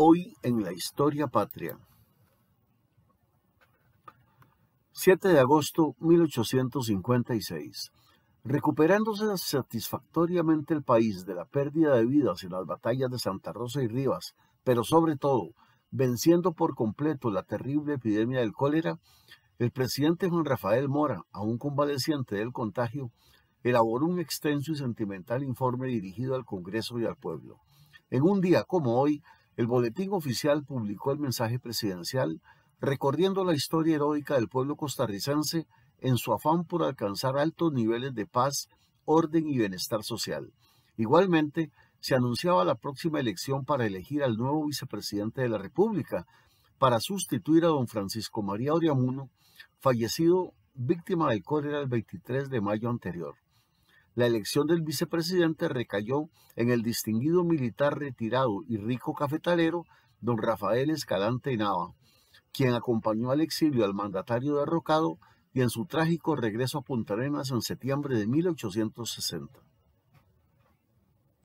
Hoy en la historia patria. 7 de agosto 1856. Recuperándose satisfactoriamente el país de la pérdida de vidas en las batallas de Santa Rosa y Rivas, pero sobre todo venciendo por completo la terrible epidemia del cólera, el presidente Juan Rafael Mora, aún convaleciente del contagio, elaboró un extenso y sentimental informe dirigido al Congreso y al pueblo. En un día como hoy, el Boletín Oficial publicó el mensaje presidencial recorriendo la historia heroica del pueblo costarricense en su afán por alcanzar altos niveles de paz, orden y bienestar social. Igualmente, se anunciaba la próxima elección para elegir al nuevo vicepresidente de la República, para sustituir a don Francisco María Oriamuno, fallecido víctima del cólera el 23 de mayo anterior. La elección del vicepresidente recayó en el distinguido militar retirado y rico cafetalero, don Rafael Escalante Nava, quien acompañó al exilio al mandatario derrocado y en su trágico regreso a Punta Arenas en septiembre de 1860.